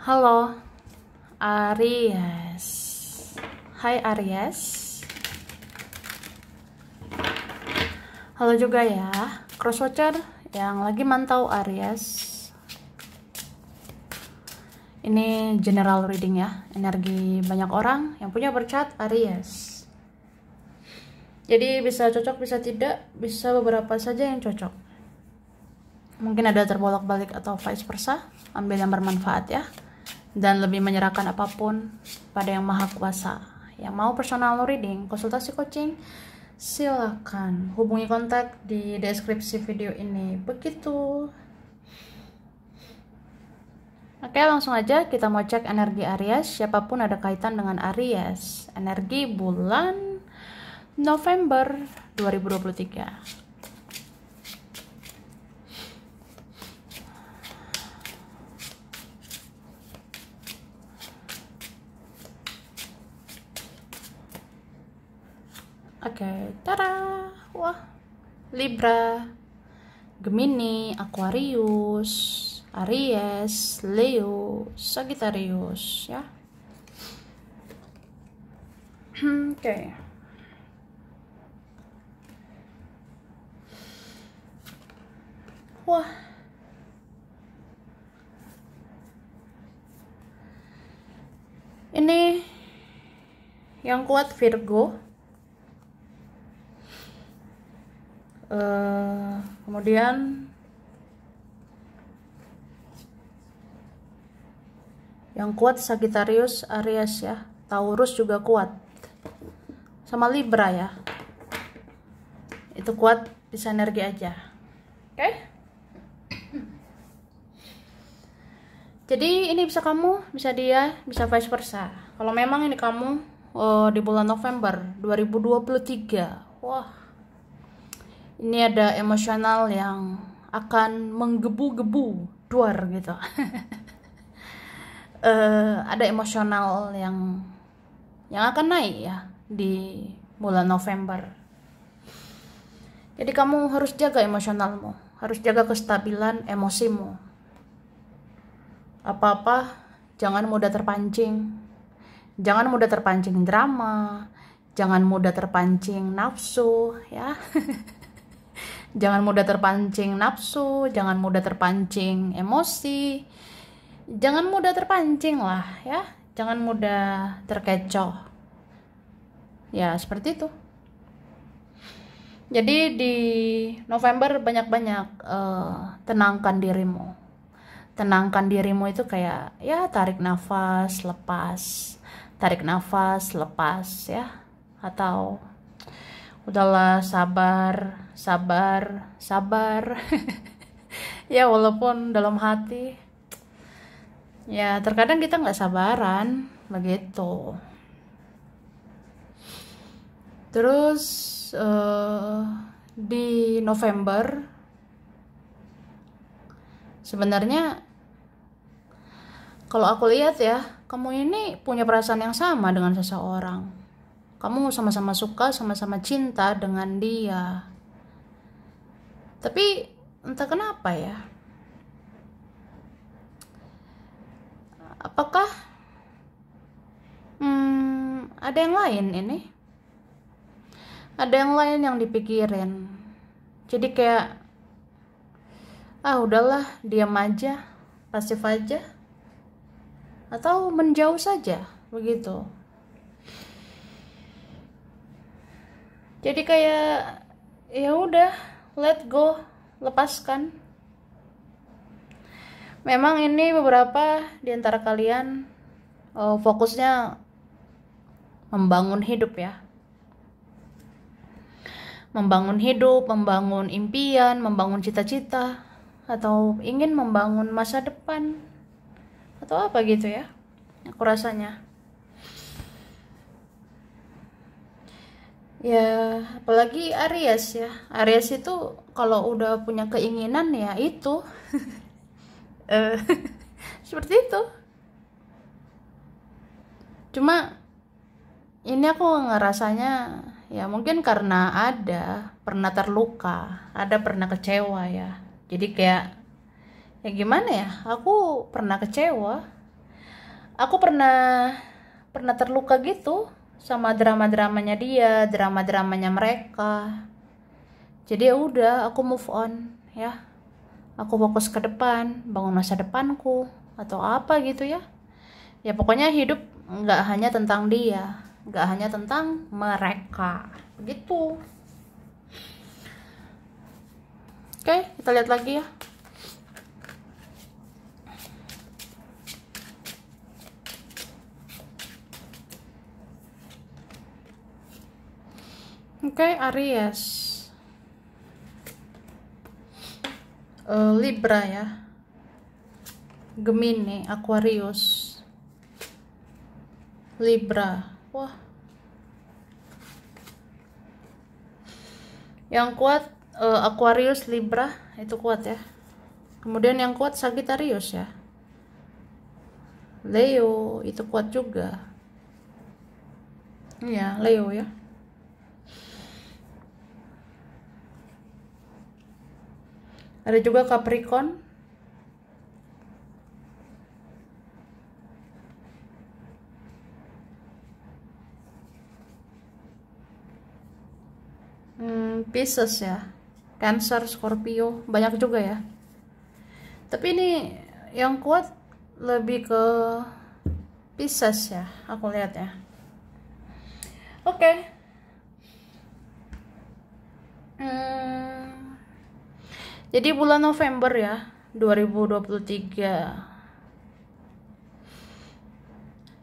Halo Aries. Hai Aries. Halo juga ya cross yang lagi mantau Aries. Ini general reading ya, energi banyak orang yang punya bercat Aries. Jadi bisa cocok, bisa tidak, bisa beberapa saja yang cocok. Mungkin ada terbolak-balik atau vice versa, ambil yang bermanfaat ya dan lebih menyerahkan apapun pada yang maha kuasa. Yang mau personal reading, konsultasi coaching, silakan hubungi kontak di deskripsi video ini. Begitu. Oke, langsung aja kita mau cek energi Aries. Siapapun ada kaitan dengan Aries. Energi bulan November 2023. Oke, tara Wah, Libra, Gemini, Aquarius, Aries, Leo, Sagittarius, ya. Hmm, oke. Okay. Wah. Ini yang kuat Virgo uh, kemudian yang kuat Sagittarius Aries ya Taurus juga kuat sama Libra ya itu kuat bisa energi aja oke okay? jadi ini bisa kamu bisa dia bisa vice versa kalau memang ini kamu oh, di bulan November 2023 wah ini ada emosional yang akan menggebu-gebu duar gitu uh, ada emosional yang yang akan naik ya di bulan November jadi kamu harus jaga emosionalmu harus jaga kestabilan emosimu apa-apa jangan mudah terpancing jangan mudah terpancing drama jangan mudah terpancing nafsu ya jangan mudah terpancing nafsu jangan mudah terpancing emosi jangan mudah terpancing lah ya jangan mudah terkecoh ya seperti itu jadi di November banyak-banyak uh, tenangkan dirimu. Tenangkan dirimu itu kayak ya tarik nafas, lepas. Tarik nafas, lepas ya. Atau udahlah sabar sabar sabar ya walaupun dalam hati ya terkadang kita nggak sabaran begitu terus uh, di November sebenarnya kalau aku lihat ya kamu ini punya perasaan yang sama dengan seseorang kamu sama-sama suka sama-sama cinta dengan dia tapi entah kenapa ya apakah hmm, ada yang lain ini ada yang lain yang dipikirin jadi kayak ah udahlah diam aja pasif aja atau menjauh saja begitu jadi kayak ya udah let go lepaskan memang ini beberapa di antara kalian oh, fokusnya membangun hidup ya membangun hidup, membangun impian, membangun cita-cita atau ingin membangun masa depan atau apa gitu ya aku rasanya ya apalagi Aries ya Aries itu kalau udah punya keinginan ya itu eh. seperti itu cuma ini aku ngerasanya ya mungkin karena ada pernah terluka ada pernah kecewa ya jadi kayak ya gimana ya aku pernah kecewa aku pernah pernah terluka gitu sama drama-dramanya dia, drama-dramanya mereka. Jadi ya udah, aku move on ya. Aku fokus ke depan, bangun masa depanku atau apa gitu ya. Ya pokoknya hidup nggak hanya tentang dia, nggak hanya tentang mereka. Begitu. Oke, kita lihat lagi ya. Oke, okay, Aries. Uh, eh, Libra ya. Gemini, Aquarius. Libra. Wah. Yang kuat uh, Aquarius, Libra itu kuat ya. Kemudian yang kuat Sagittarius ya. Leo itu kuat juga. Iya, Leo ya. Ada juga Capricorn. Hmm, Pisces ya. Cancer, Scorpio, banyak juga ya. Tapi ini yang kuat lebih ke Pisces ya, aku lihat ya. Oke. Okay. Hmm jadi bulan November ya 2023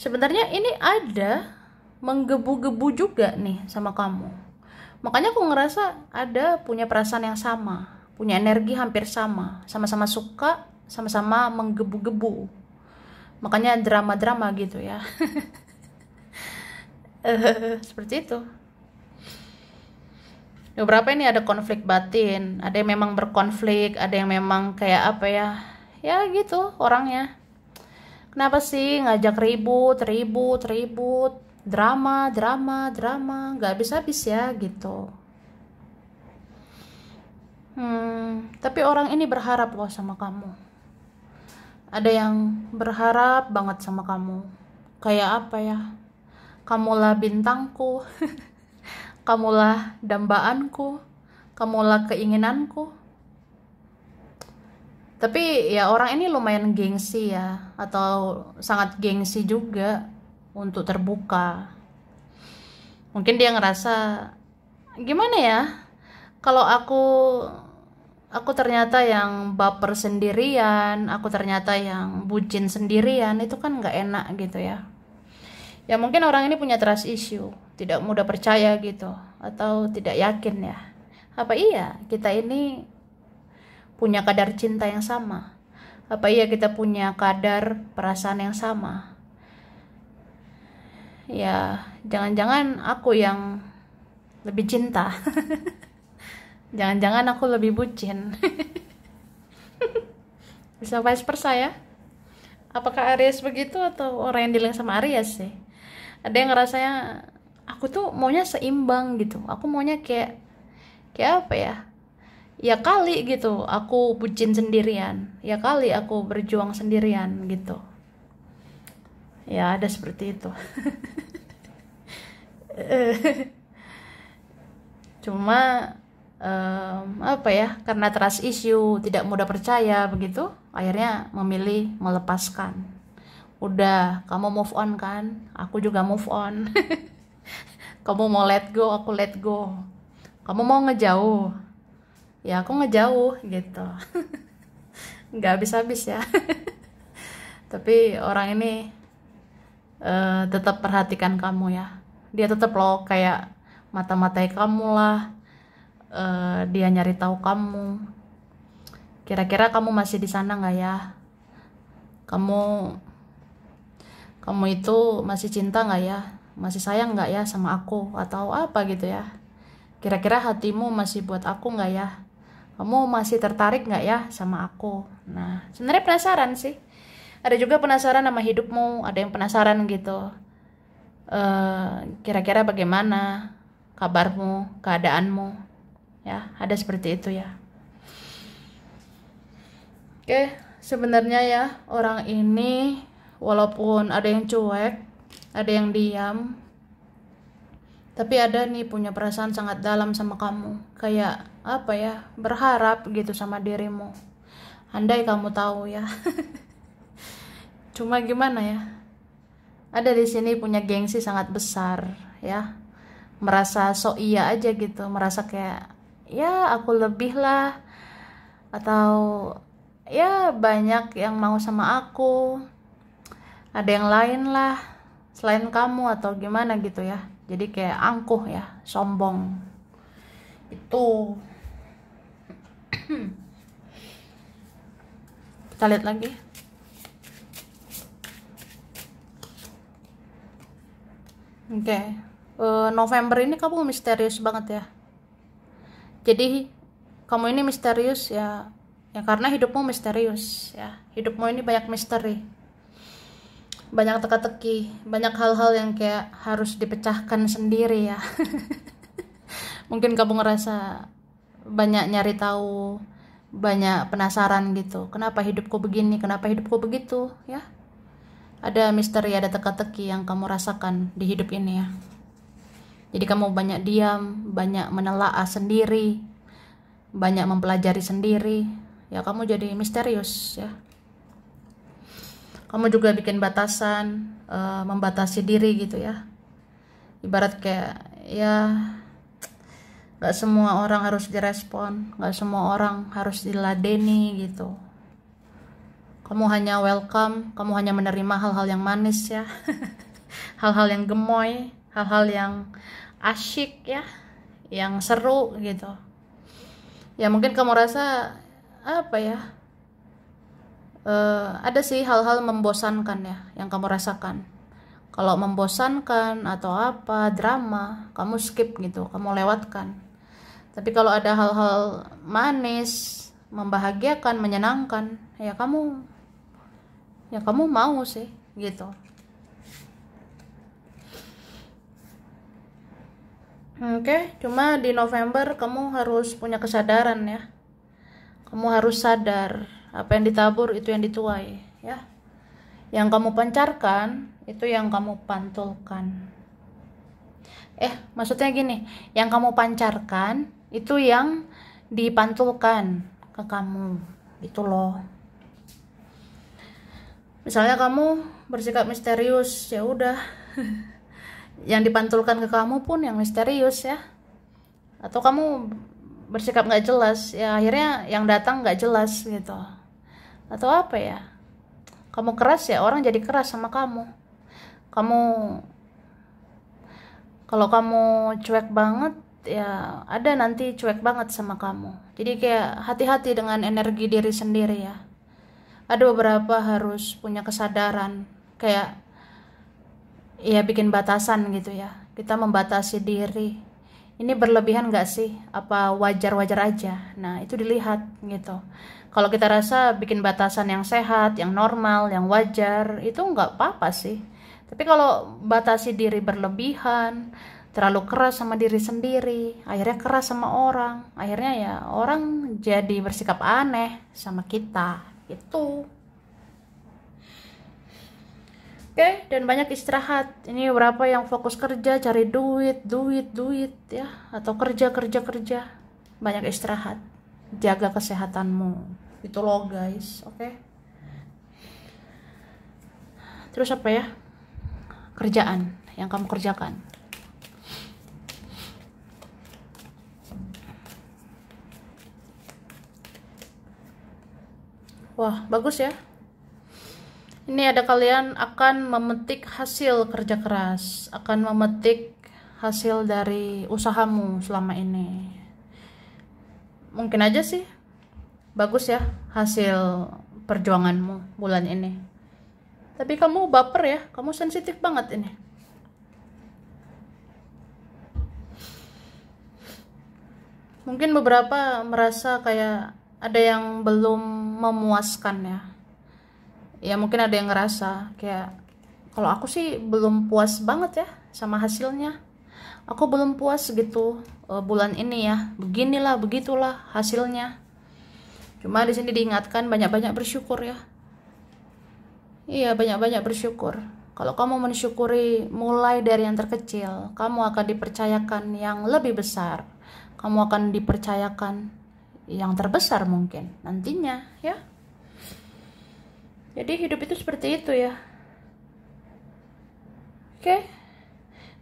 sebenarnya ini ada menggebu-gebu juga nih sama kamu makanya aku ngerasa ada punya perasaan yang sama punya energi hampir sama sama-sama suka sama-sama menggebu-gebu makanya drama-drama gitu ya eh, seperti itu beberapa ini ada konflik batin ada yang memang berkonflik ada yang memang kayak apa ya ya gitu orangnya kenapa sih ngajak ribut ribut ribut drama drama drama nggak habis habis ya gitu hmm tapi orang ini berharap loh sama kamu ada yang berharap banget sama kamu kayak apa ya kamulah bintangku kamulah dambaanku, kamulah keinginanku. Tapi ya orang ini lumayan gengsi ya, atau sangat gengsi juga untuk terbuka. Mungkin dia ngerasa gimana ya, kalau aku aku ternyata yang baper sendirian, aku ternyata yang bucin sendirian, itu kan nggak enak gitu ya. Ya mungkin orang ini punya trust issue tidak mudah percaya gitu atau tidak yakin ya apa iya kita ini punya kadar cinta yang sama apa iya kita punya kadar perasaan yang sama ya jangan-jangan aku yang lebih cinta jangan-jangan aku lebih bucin bisa vice versa ya apakah Aries begitu atau orang yang dealing sama Aries sih ada yang ngerasanya aku tuh maunya seimbang gitu aku maunya kayak kayak apa ya ya kali gitu aku bucin sendirian ya kali aku berjuang sendirian gitu ya ada seperti itu cuma um, apa ya karena trust issue tidak mudah percaya begitu akhirnya memilih melepaskan udah kamu move on kan aku juga move on kamu mau let go aku let go kamu mau ngejauh ya aku ngejauh gitu nggak habis-habis ya tapi orang ini uh, tetap perhatikan kamu ya dia tetap lo kayak mata-matai kamu lah uh, dia nyari tahu kamu kira-kira kamu masih di sana nggak ya kamu kamu itu masih cinta nggak ya masih sayang nggak ya sama aku atau apa gitu ya kira-kira hatimu masih buat aku nggak ya kamu masih tertarik nggak ya sama aku nah sebenarnya penasaran sih ada juga penasaran sama hidupmu ada yang penasaran gitu eh kira-kira bagaimana kabarmu keadaanmu ya ada seperti itu ya oke sebenarnya ya orang ini walaupun ada yang cuek ada yang diam tapi ada nih punya perasaan sangat dalam sama kamu kayak apa ya berharap gitu sama dirimu andai kamu tahu ya cuma gimana ya ada di sini punya gengsi sangat besar ya merasa sok iya aja gitu merasa kayak ya aku lebih lah atau ya banyak yang mau sama aku ada yang lain lah selain kamu atau gimana gitu ya jadi kayak angkuh ya sombong itu kita lihat lagi oke okay. uh, eh, November ini kamu misterius banget ya jadi kamu ini misterius ya ya karena hidupmu misterius ya hidupmu ini banyak misteri banyak teka-teki, banyak hal-hal yang kayak harus dipecahkan sendiri ya. Mungkin kamu ngerasa banyak nyari tahu, banyak penasaran gitu. Kenapa hidupku begini, kenapa hidupku begitu, ya? Ada misteri, ada teka-teki yang kamu rasakan di hidup ini ya. Jadi kamu banyak diam, banyak menelaah sendiri, banyak mempelajari sendiri. Ya kamu jadi misterius ya kamu juga bikin batasan uh, membatasi diri gitu ya ibarat kayak ya nggak semua orang harus direspon nggak semua orang harus diladeni gitu kamu hanya welcome kamu hanya menerima hal-hal yang manis ya hal-hal yang gemoy hal-hal yang asyik ya yang seru gitu ya mungkin kamu rasa apa ya uh, ada sih hal-hal membosankan ya yang kamu rasakan kalau membosankan atau apa drama kamu skip gitu kamu lewatkan tapi kalau ada hal-hal manis membahagiakan menyenangkan ya kamu ya kamu mau sih gitu Oke, okay, cuma di November kamu harus punya kesadaran ya. Kamu harus sadar apa yang ditabur itu yang dituai, ya. Yang kamu pancarkan itu yang kamu pantulkan. Eh, maksudnya gini, yang kamu pancarkan itu yang dipantulkan ke kamu. Itu loh. Misalnya kamu bersikap misterius, ya udah. yang dipantulkan ke kamu pun yang misterius ya. Atau kamu bersikap nggak jelas, ya akhirnya yang datang nggak jelas gitu atau apa ya kamu keras ya orang jadi keras sama kamu kamu kalau kamu cuek banget ya ada nanti cuek banget sama kamu jadi kayak hati-hati dengan energi diri sendiri ya ada beberapa harus punya kesadaran kayak ya bikin batasan gitu ya kita membatasi diri ini berlebihan gak sih apa wajar-wajar aja nah itu dilihat gitu kalau kita rasa bikin batasan yang sehat yang normal yang wajar itu nggak apa-apa sih tapi kalau batasi diri berlebihan terlalu keras sama diri sendiri akhirnya keras sama orang akhirnya ya orang jadi bersikap aneh sama kita itu Oke, okay? dan banyak istirahat. Ini berapa yang fokus kerja, cari duit, duit, duit ya, atau kerja, kerja, kerja. Banyak istirahat. Jaga kesehatanmu. Itu loh, guys. Oke. Okay? Terus apa ya? Kerjaan yang kamu kerjakan. Wah, bagus ya ini ada kalian akan memetik hasil kerja keras akan memetik hasil dari usahamu selama ini mungkin aja sih bagus ya hasil perjuanganmu bulan ini tapi kamu baper ya kamu sensitif banget ini mungkin beberapa merasa kayak ada yang belum memuaskan ya ya mungkin ada yang ngerasa kayak kalau aku sih belum puas banget ya sama hasilnya aku belum puas gitu uh, bulan ini ya beginilah begitulah hasilnya cuma di sini diingatkan banyak-banyak bersyukur ya iya banyak-banyak bersyukur kalau kamu mensyukuri mulai dari yang terkecil kamu akan dipercayakan yang lebih besar kamu akan dipercayakan yang terbesar mungkin nantinya ya jadi hidup itu seperti itu ya oke okay?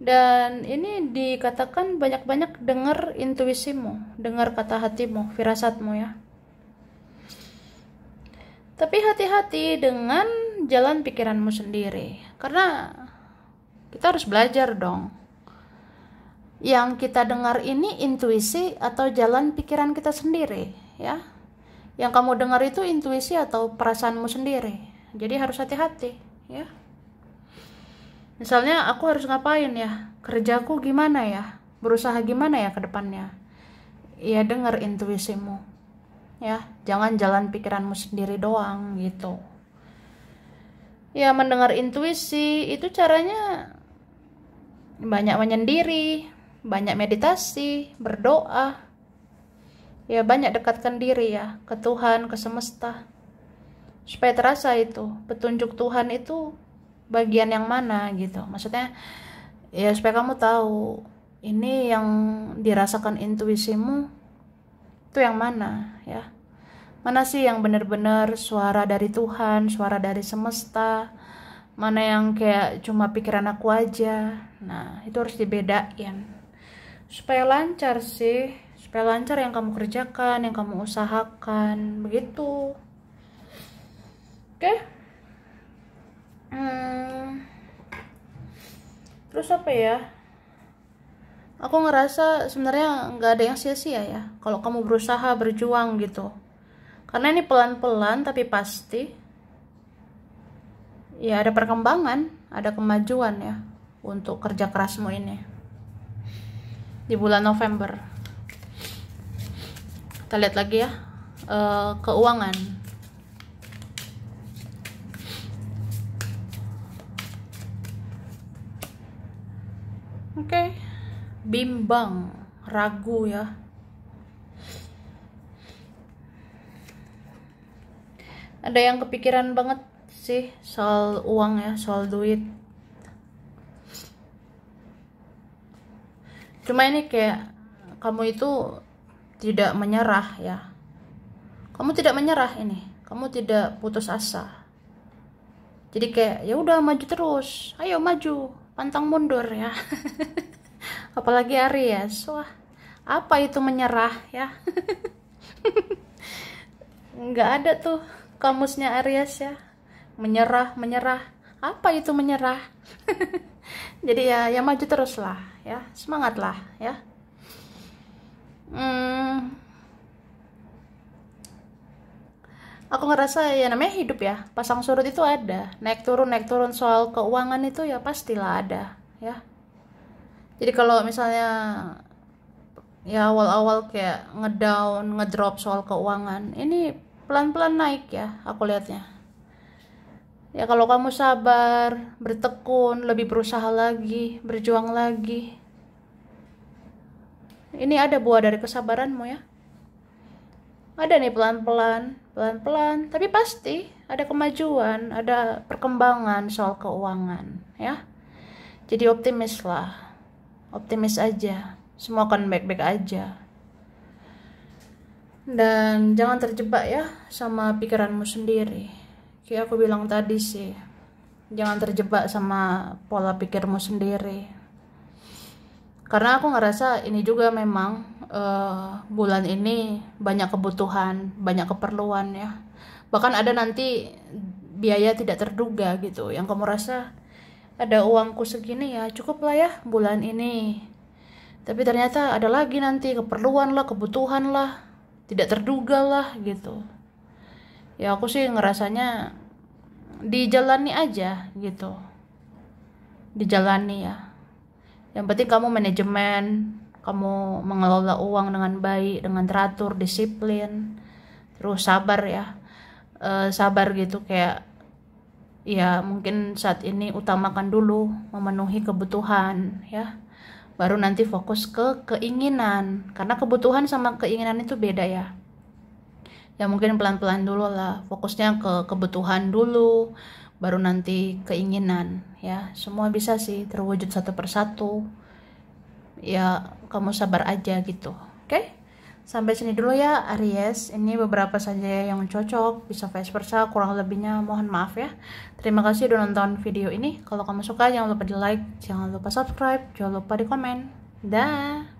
dan ini dikatakan banyak-banyak dengar intuisimu dengar kata hatimu firasatmu ya tapi hati-hati dengan jalan pikiranmu sendiri karena kita harus belajar dong yang kita dengar ini intuisi atau jalan pikiran kita sendiri ya yang kamu dengar itu intuisi atau perasaanmu sendiri jadi harus hati-hati ya misalnya aku harus ngapain ya kerjaku gimana ya berusaha gimana ya ke depannya ya dengar intuisimu ya jangan jalan pikiranmu sendiri doang gitu ya mendengar intuisi itu caranya banyak menyendiri banyak meditasi berdoa ya banyak dekatkan diri ya ke Tuhan, ke semesta. Supaya terasa itu, petunjuk Tuhan itu bagian yang mana gitu. Maksudnya ya supaya kamu tahu ini yang dirasakan intuisimu itu yang mana ya. Mana sih yang benar-benar suara dari Tuhan, suara dari semesta? Mana yang kayak cuma pikiran aku aja? Nah, itu harus dibedain. Supaya lancar sih supaya lancar yang kamu kerjakan yang kamu usahakan begitu oke okay? hmm. terus apa ya aku ngerasa sebenarnya nggak ada yang sia-sia ya kalau kamu berusaha berjuang gitu karena ini pelan-pelan tapi pasti ya ada perkembangan ada kemajuan ya untuk kerja kerasmu ini di bulan November kita lihat lagi ya uh, keuangan oke okay. bimbang ragu ya ada yang kepikiran banget sih soal uang ya soal duit cuma ini kayak kamu itu tidak menyerah ya. Kamu tidak menyerah ini. Kamu tidak putus asa. Jadi kayak ya udah maju terus. Ayo maju, pantang mundur ya. Apalagi Aries. Ya. Wah, apa itu menyerah ya? Nggak ada tuh kamusnya Aries ya. Menyerah, menyerah. Apa itu menyerah? Jadi ya ya maju teruslah ya. Semangatlah ya hmm, aku ngerasa ya namanya hidup ya pasang surut itu ada naik turun naik turun soal keuangan itu ya pastilah ada ya jadi kalau misalnya ya awal-awal kayak ngedown ngedrop soal keuangan ini pelan-pelan naik ya aku lihatnya ya kalau kamu sabar bertekun lebih berusaha lagi berjuang lagi ini ada buah dari kesabaranmu ya. Ada nih pelan-pelan, pelan-pelan, tapi pasti ada kemajuan, ada perkembangan soal keuangan ya. Jadi optimis lah. Optimis aja. Semua akan baik-baik aja. Dan jangan terjebak ya sama pikiranmu sendiri. Kayak aku bilang tadi sih, jangan terjebak sama pola pikirmu sendiri karena aku ngerasa ini juga memang uh, bulan ini banyak kebutuhan banyak keperluan ya bahkan ada nanti biaya tidak terduga gitu yang kamu rasa ada uangku segini ya cukup lah ya bulan ini tapi ternyata ada lagi nanti keperluan lah kebutuhan lah tidak terduga lah gitu ya aku sih ngerasanya dijalani aja gitu dijalani ya yang penting kamu manajemen kamu mengelola uang dengan baik dengan teratur disiplin terus sabar ya uh, sabar gitu kayak ya mungkin saat ini utamakan dulu memenuhi kebutuhan ya baru nanti fokus ke keinginan karena kebutuhan sama keinginan itu beda ya ya mungkin pelan-pelan dulu lah fokusnya ke kebutuhan dulu baru nanti keinginan ya semua bisa sih terwujud satu persatu ya kamu sabar aja gitu oke okay? sampai sini dulu ya Aries ini beberapa saja yang cocok bisa vice versa kurang lebihnya mohon maaf ya terima kasih udah nonton video ini kalau kamu suka jangan lupa di like jangan lupa subscribe jangan lupa di komen dah